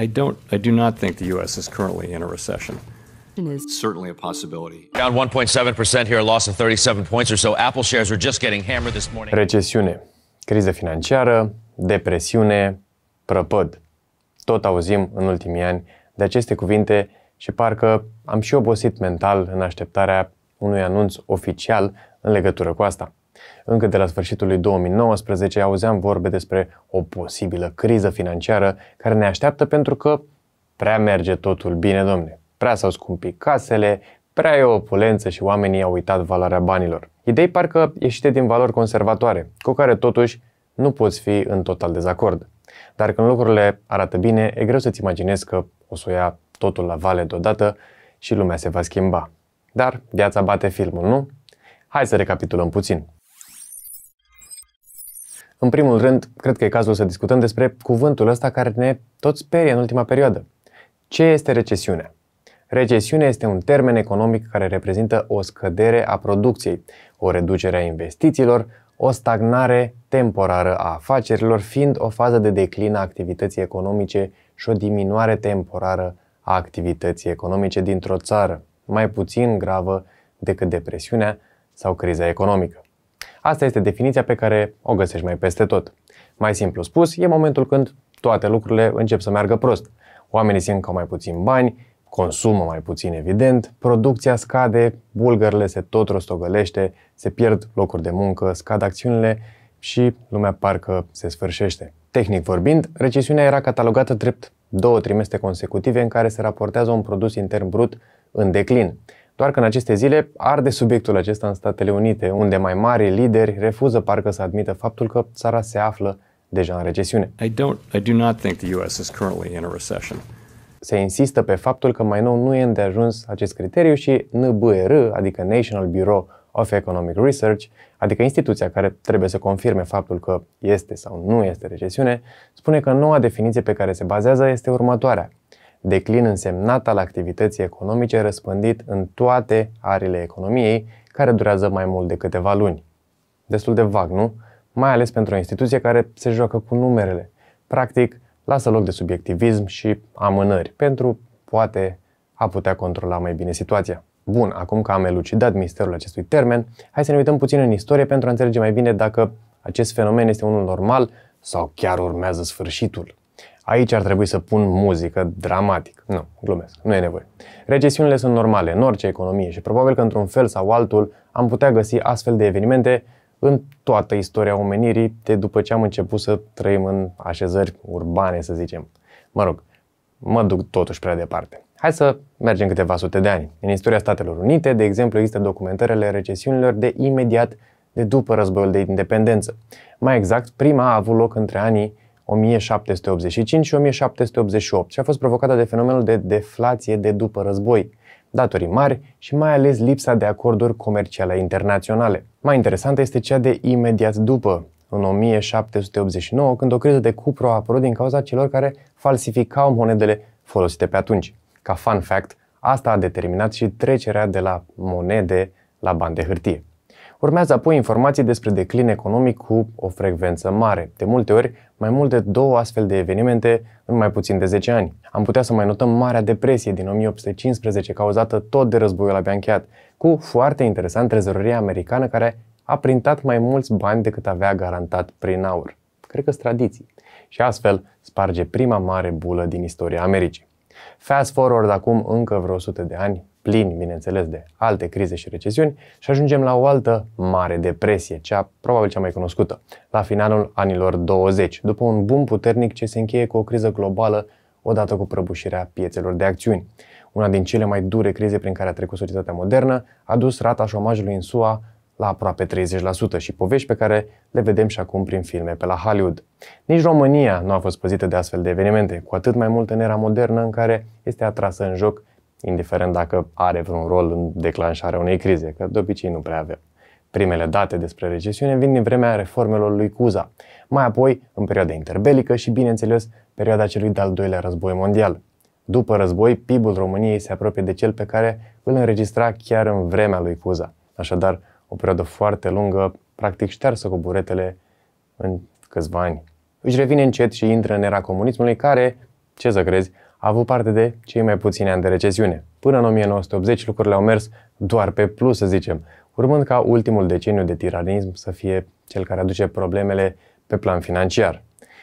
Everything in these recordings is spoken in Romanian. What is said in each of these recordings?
I don't. I do not think the U.S. is currently in a recession. It is certainly a possibility. Down 1.7 percent here, a loss of 37 points or so. Apple shares are just getting hammered this morning. Recesiune, criză financiară, depresiune, prăpăd. Tot auzim în ultimii ani de aceste cuvinte și parcă am și obosit mental în așteptarea unui anunț oficial în legătură cu asta. Încă de la sfârșitul lui 2019 auzeam vorbe despre o posibilă criză financiară care ne așteaptă pentru că prea merge totul bine, domne. Prea s-au scumpit casele, prea e o opulență și oamenii au uitat valoarea banilor. Idei parcă ieșite din valori conservatoare, cu care totuși nu poți fi în total dezacord. Dar când lucrurile arată bine, e greu să-ți imaginezi că o să o ia totul la vale deodată și lumea se va schimba. Dar viața bate filmul, nu? Hai să recapitulăm puțin. În primul rând, cred că e cazul să discutăm despre cuvântul ăsta care ne tot sperie în ultima perioadă. Ce este recesiunea? Recesiunea este un termen economic care reprezintă o scădere a producției, o reducere a investițiilor, o stagnare temporară a afacerilor, fiind o fază de declin a activității economice și o diminuare temporară a activității economice dintr-o țară, mai puțin gravă decât depresiunea sau criza economică. Asta este definiția pe care o găsești mai peste tot. Mai simplu spus, e momentul când toate lucrurile încep să meargă prost. Oamenii simt că au mai puțin bani, consumă mai puțin evident, producția scade, bulgările se tot rostogălește, se pierd locuri de muncă, scad acțiunile și lumea parcă se sfârșește. Tehnic vorbind, recesiunea era catalogată drept două trimestre consecutive în care se raportează un produs intern brut în declin. Doar că în aceste zile arde subiectul acesta în Statele Unite, unde mai mari lideri refuză parcă să admită faptul că țara se află deja în recesiune. I don't, I do not think the US is currently in a recession. Se insistă pe faptul că mai nou nu e îndeajuns acest criteriu și NBR, adică National Bureau of Economic Research, adică instituția care trebuie să confirme faptul că este sau nu este recesiune, spune că noua definiție pe care se bazează este următoarea declin însemnat al activității economice răspândit în toate arele economiei, care durează mai mult de câteva luni. Destul de vag, nu? Mai ales pentru o instituție care se joacă cu numerele. Practic, lasă loc de subiectivism și amânări pentru, poate, a putea controla mai bine situația. Bun, acum că am elucidat misterul acestui termen, hai să ne uităm puțin în istorie pentru a înțelege mai bine dacă acest fenomen este unul normal sau chiar urmează sfârșitul. Aici ar trebui să pun muzică dramatic. Nu, glumesc, nu e nevoie. Recesiunile sunt normale în orice economie și probabil că într-un fel sau altul am putea găsi astfel de evenimente în toată istoria omenirii de după ce am început să trăim în așezări urbane, să zicem. Mă rog, mă duc totuși prea departe. Hai să mergem câteva sute de ani. În istoria Statelor Unite, de exemplu, există documentarele recesiunilor de imediat de după războiul de independență. Mai exact, prima a avut loc între anii 1785 și 1788 și a fost provocată de fenomenul de deflație de după război, datorii mari și mai ales lipsa de acorduri comerciale internaționale. Mai interesantă este cea de imediat după, în 1789, când o criză de cupru a apărut din cauza celor care falsificau monedele folosite pe atunci. Ca fun fact, asta a determinat și trecerea de la monede la bani de hârtie. Urmează apoi informații despre declin economic cu o frecvență mare, de multe ori mai mult de două astfel de evenimente în mai puțin de 10 ani. Am putea să mai notăm Marea Depresie din 1815 cauzată tot de războiul abia încheiat, cu foarte interesant trezoreria americană care a printat mai mulți bani decât avea garantat prin aur. Cred că tradiții. Și astfel sparge prima mare bulă din istoria Americii. Fast forward acum încă vreo 100 de ani, plini, bineînțeles, de alte crize și recesiuni și ajungem la o altă mare depresie, cea probabil cea mai cunoscută, la finalul anilor 20, după un boom puternic ce se încheie cu o criză globală odată cu prăbușirea piețelor de acțiuni. Una din cele mai dure crize prin care a trecut societatea modernă a dus rata șomajului în SUA la aproape 30% și povești pe care le vedem și acum prin filme pe la Hollywood. Nici România nu a fost păzită de astfel de evenimente, cu atât mai mult în era modernă în care este atrasă în joc indiferent dacă are vreun rol în declanșarea unei crize, că de obicei nu prea avem. Primele date despre recesiune vin din vremea reformelor lui Cuza, mai apoi în perioada interbelică și, bineînțeles, perioada celui de-al doilea război mondial. După război, PIB-ul României se apropie de cel pe care îl înregistra chiar în vremea lui Cuza. Așadar, o perioadă foarte lungă, practic ștearsă cu buretele în câțiva ani. Își revine încet și intră în era comunismului care, ce să crezi, a avut parte de cei mai puțini ani de recesiune. Până în 1980 lucrurile au mers doar pe plus, să zicem, urmând ca ultimul deceniu de tiranism să fie cel care aduce problemele pe plan financiar.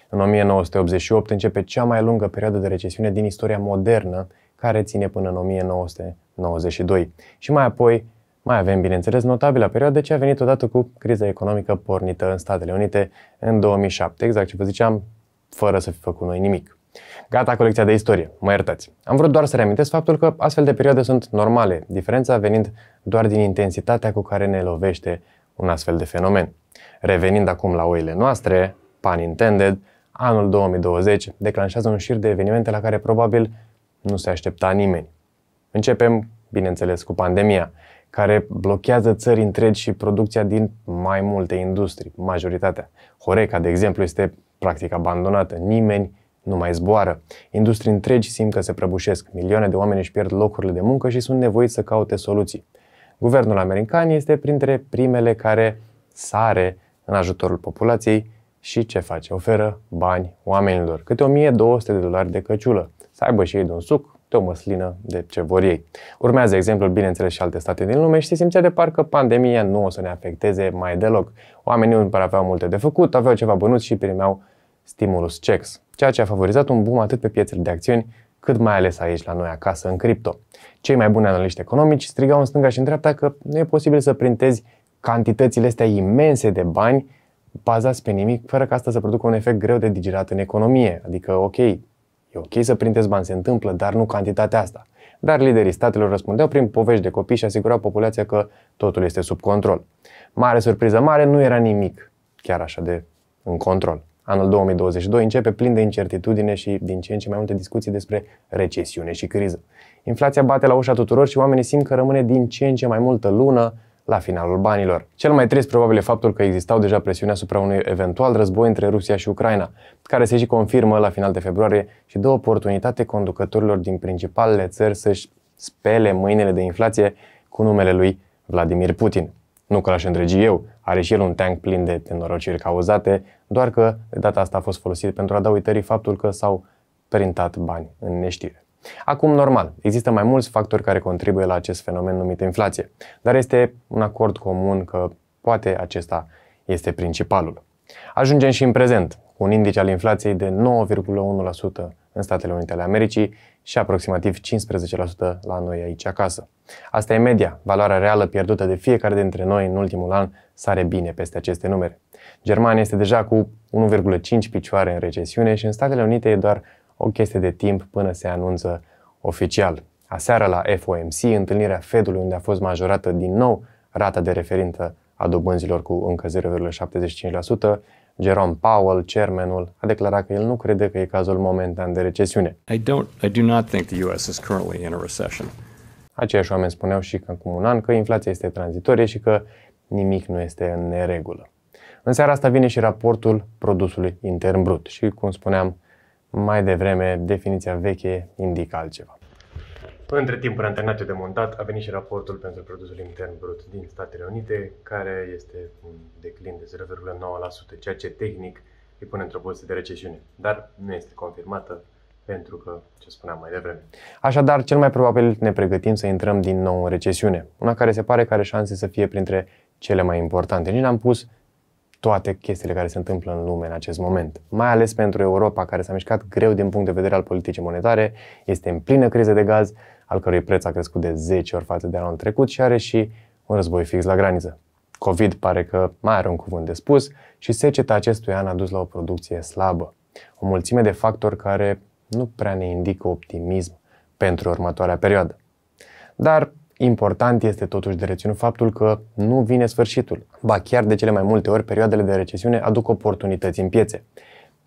În 1988 începe cea mai lungă perioadă de recesiune din istoria modernă, care ține până în 1992. Și mai apoi mai avem, bineînțeles, notabila perioadă ce a venit odată cu criza economică pornită în Statele Unite în 2007, exact ce vă ziceam, fără să fi făcut noi nimic. Gata colecția de istorie, mă iertați. Am vrut doar să reamintesc faptul că astfel de perioade sunt normale, diferența venind doar din intensitatea cu care ne lovește un astfel de fenomen. Revenind acum la oile noastre, pan intended, anul 2020 declanșează un șir de evenimente la care probabil nu se aștepta nimeni. Începem, bineînțeles, cu pandemia, care blochează țări întregi și producția din mai multe industrii, majoritatea. Horeca, de exemplu, este practic abandonată. Nimeni nu mai zboară. Industrii întregi simt că se prăbușesc, milioane de oameni își pierd locurile de muncă și sunt nevoiți să caute soluții. Guvernul american este printre primele care sare în ajutorul populației și ce face? Oferă bani oamenilor, câte 1200 de dolari de căciulă, să aibă și ei de un suc, de o măslină, de ce vor ei. Urmează exemplul, bineînțeles, și alte state din lume și se simțea de parcă pandemia nu o să ne afecteze mai deloc. Oamenii nu prea aveau multe de făcut, aveau ceva bănuți și primeau stimulus checks, ceea ce a favorizat un boom atât pe piețele de acțiuni, cât mai ales aici la noi acasă în cripto. Cei mai buni analiști economici strigau în stânga și în dreapta că nu e posibil să printezi cantitățile astea imense de bani bazați pe nimic, fără ca asta să producă un efect greu de digerat în economie. Adică, ok, e ok să printezi bani, se întâmplă, dar nu cantitatea asta. Dar liderii statelor răspundeau prin povești de copii și asigurau populația că totul este sub control. Mare surpriză mare, nu era nimic chiar așa de în control anul 2022 începe plin de incertitudine și din ce în ce mai multe discuții despre recesiune și criză. Inflația bate la ușa tuturor și oamenii simt că rămâne din ce în ce mai multă lună la finalul banilor. Cel mai trist probabil e faptul că existau deja presiuni asupra unui eventual război între Rusia și Ucraina, care se și confirmă la final de februarie și dă oportunitate conducătorilor din principalele țări să-și spele mâinile de inflație cu numele lui Vladimir Putin. Nu că l-aș îndrăgi eu, are și el un tank plin de nenorociri cauzate, doar că de data asta a fost folosit pentru a da uitării faptul că s-au printat bani în neștire. Acum, normal, există mai mulți factori care contribuie la acest fenomen numit inflație, dar este un acord comun că poate acesta este principalul. Ajungem și în prezent, cu un indice al inflației de 9,1% în Statele Unite ale Americii și aproximativ 15% la noi aici acasă. Asta e media. Valoarea reală pierdută de fiecare dintre noi în ultimul an sare bine peste aceste numere. Germania este deja cu 1,5 picioare în recesiune și în Statele Unite e doar o chestie de timp până se anunță oficial. Aseară la FOMC, întâlnirea Fedului unde a fost majorată din nou rata de referință a dobânzilor cu încă 0,75%, Jerome Powell, chairmanul, a declarat că el nu crede că e cazul momentan de recesiune. I don't I do not think the US is currently in a recession. Aceiași oameni spuneau și că acum un an că inflația este tranzitorie și că nimic nu este în neregulă. În seara asta vine și raportul produsului intern brut și, cum spuneam mai devreme, definiția veche indică altceva. Între timp, în antrenate de montat, a venit și raportul pentru produsul intern brut din Statele Unite, care este un declin de 0,9%, ceea ce tehnic îi pune într-o poziție de recesiune, dar nu este confirmată pentru că, ce spuneam mai devreme. Așadar, cel mai probabil ne pregătim să intrăm din nou în recesiune, una care se pare că are șanse să fie printre cele mai importante. Nici n-am pus toate chestiile care se întâmplă în lume în acest moment, mai ales pentru Europa, care s-a mișcat greu din punct de vedere al politicii monetare, este în plină criză de gaz, al cărui preț a crescut de 10 ori față de anul trecut și are și un război fix la graniță. COVID pare că mai are un cuvânt de spus și seceta acestui an a dus la o producție slabă. O mulțime de factori care nu prea ne indică optimism pentru următoarea perioadă. Dar important este totuși de reținut faptul că nu vine sfârșitul. Ba chiar de cele mai multe ori, perioadele de recesiune aduc oportunități în piețe.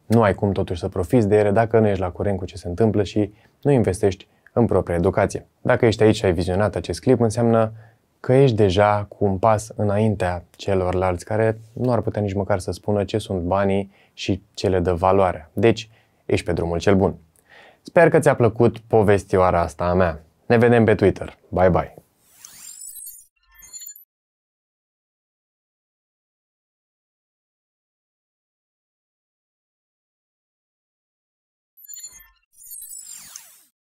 Nu ai cum totuși să profiți de ele dacă nu ești la curent cu ce se întâmplă și nu investești în propria educație. Dacă ești aici și ai vizionat acest clip, înseamnă că ești deja cu un pas înaintea celorlalți care nu ar putea nici măcar să spună ce sunt banii și ce le dă valoare. Deci, ești pe drumul cel bun. Sper că ți-a plăcut povestioara asta a mea. Ne vedem pe Twitter. Bye bye!